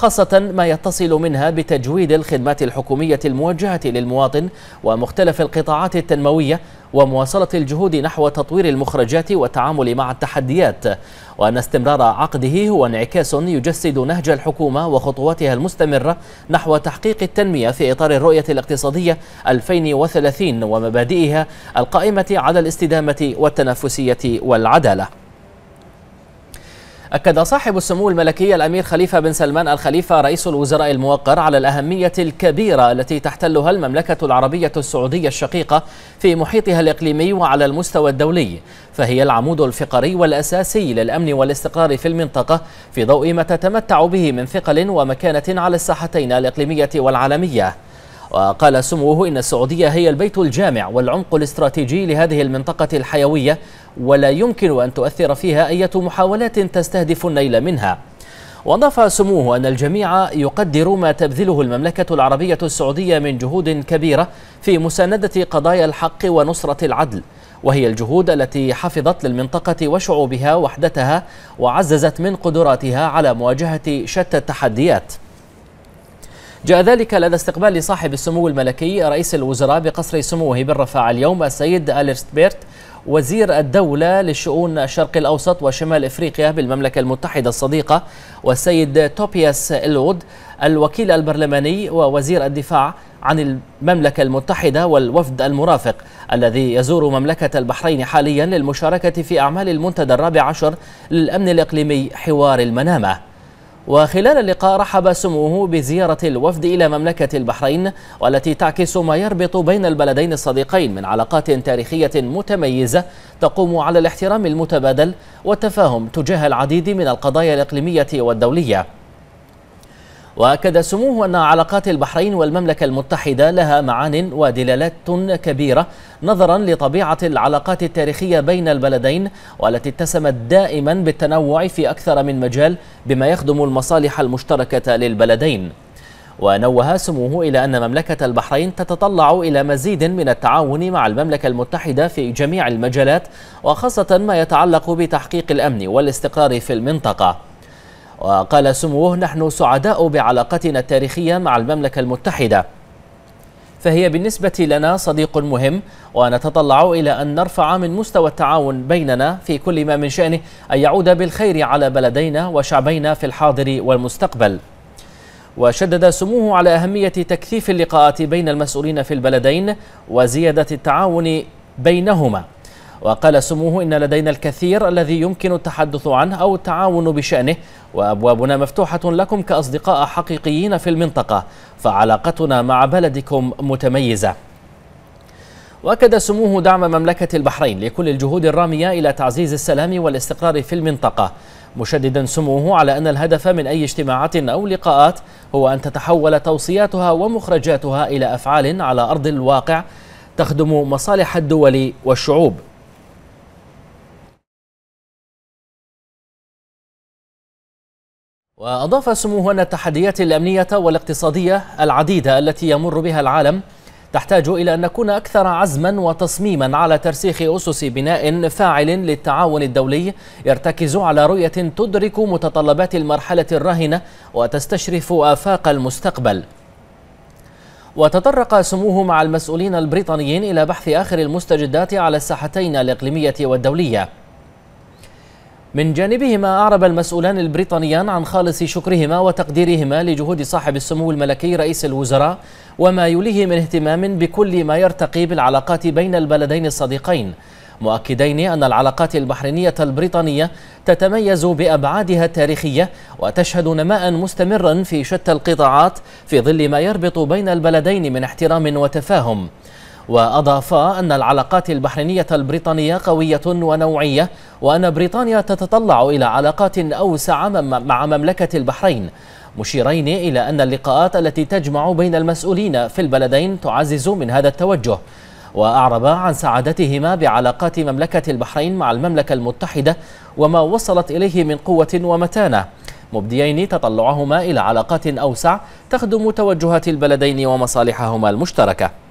خاصة ما يتصل منها بتجويد الخدمات الحكومية الموجهة للمواطن ومختلف القطاعات التنموية ومواصلة الجهود نحو تطوير المخرجات والتعامل مع التحديات وأن استمرار عقده هو انعكاس يجسد نهج الحكومة وخطواتها المستمرة نحو تحقيق التنمية في إطار الرؤية الاقتصادية 2030 ومبادئها القائمة على الاستدامة والتنافسية والعدالة أكد صاحب السمو الملكي الأمير خليفة بن سلمان الخليفة رئيس الوزراء الموقر على الأهمية الكبيرة التي تحتلها المملكة العربية السعودية الشقيقة في محيطها الإقليمي وعلى المستوى الدولي فهي العمود الفقري والأساسي للأمن والاستقرار في المنطقة في ضوء ما تتمتع به من ثقل ومكانة على الساحتين الإقليمية والعالمية وقال سموه إن السعودية هي البيت الجامع والعمق الاستراتيجي لهذه المنطقة الحيوية ولا يمكن أن تؤثر فيها أي محاولات تستهدف النيل منها وأضاف سموه أن الجميع يقدر ما تبذله المملكة العربية السعودية من جهود كبيرة في مساندة قضايا الحق ونصرة العدل وهي الجهود التي حفظت للمنطقة وشعوبها وحدتها وعززت من قدراتها على مواجهة شتى التحديات جاء ذلك لدى استقبال صاحب السمو الملكي رئيس الوزراء بقصر سموه بالرفاع اليوم السيد بيرت وزير الدولة للشؤون الشرق الأوسط وشمال إفريقيا بالمملكة المتحدة الصديقة والسيد توبياس إلود الوكيل البرلماني ووزير الدفاع عن المملكة المتحدة والوفد المرافق الذي يزور مملكة البحرين حاليا للمشاركة في أعمال المنتدى الرابع عشر للأمن الإقليمي حوار المنامة وخلال اللقاء رحب سموه بزيارة الوفد إلى مملكة البحرين والتي تعكس ما يربط بين البلدين الصديقين من علاقات تاريخية متميزة تقوم على الاحترام المتبادل والتفاهم تجاه العديد من القضايا الإقليمية والدولية وأكد سموه أن علاقات البحرين والمملكة المتحدة لها معان ودلالات كبيرة نظرا لطبيعة العلاقات التاريخية بين البلدين والتي اتسمت دائما بالتنوع في أكثر من مجال بما يخدم المصالح المشتركة للبلدين ونوه سموه إلى أن مملكة البحرين تتطلع إلى مزيد من التعاون مع المملكة المتحدة في جميع المجالات وخاصة ما يتعلق بتحقيق الأمن والاستقرار في المنطقة وقال سموه نحن سعداء بعلاقتنا التاريخية مع المملكة المتحدة فهي بالنسبة لنا صديق مهم ونتطلع إلى أن نرفع من مستوى التعاون بيننا في كل ما من شأنه أن يعود بالخير على بلدينا وشعبينا في الحاضر والمستقبل وشدد سموه على أهمية تكثيف اللقاءات بين المسؤولين في البلدين وزيادة التعاون بينهما وقال سموه إن لدينا الكثير الذي يمكن التحدث عنه أو التعاون بشأنه وأبوابنا مفتوحة لكم كأصدقاء حقيقيين في المنطقة فعلاقتنا مع بلدكم متميزة واكد سموه دعم مملكه البحرين لكل الجهود الراميه الى تعزيز السلام والاستقرار في المنطقه مشددا سموه على ان الهدف من اي اجتماعات او لقاءات هو ان تتحول توصياتها ومخرجاتها الى افعال على ارض الواقع تخدم مصالح الدول والشعوب وأضاف سموه أن التحديات الأمنية والاقتصادية العديدة التي يمر بها العالم تحتاج إلى أن نكون أكثر عزما وتصميما على ترسيخ أسس بناء فاعل للتعاون الدولي يرتكز على رؤية تدرك متطلبات المرحلة الراهنة وتستشرف آفاق المستقبل وتطرق سموه مع المسؤولين البريطانيين إلى بحث آخر المستجدات على الساحتين الإقليمية والدولية من جانبهما أعرب المسؤولان البريطانيان عن خالص شكرهما وتقديرهما لجهود صاحب السمو الملكي رئيس الوزراء وما يليه من اهتمام بكل ما يرتقي بالعلاقات بين البلدين الصديقين مؤكدين أن العلاقات البحرينية البريطانية تتميز بأبعادها التاريخية وتشهد نماء مستمرا في شتى القطاعات في ظل ما يربط بين البلدين من احترام وتفاهم وأضاف أن العلاقات البحرينية البريطانية قوية ونوعية وأن بريطانيا تتطلع إلى علاقات أوسع مع مملكة البحرين مشيرين إلى أن اللقاءات التي تجمع بين المسؤولين في البلدين تعزز من هذا التوجه وأعرب عن سعادتهما بعلاقات مملكة البحرين مع المملكة المتحدة وما وصلت إليه من قوة ومتانة مبديين تطلعهما إلى علاقات أوسع تخدم توجهات البلدين ومصالحهما المشتركة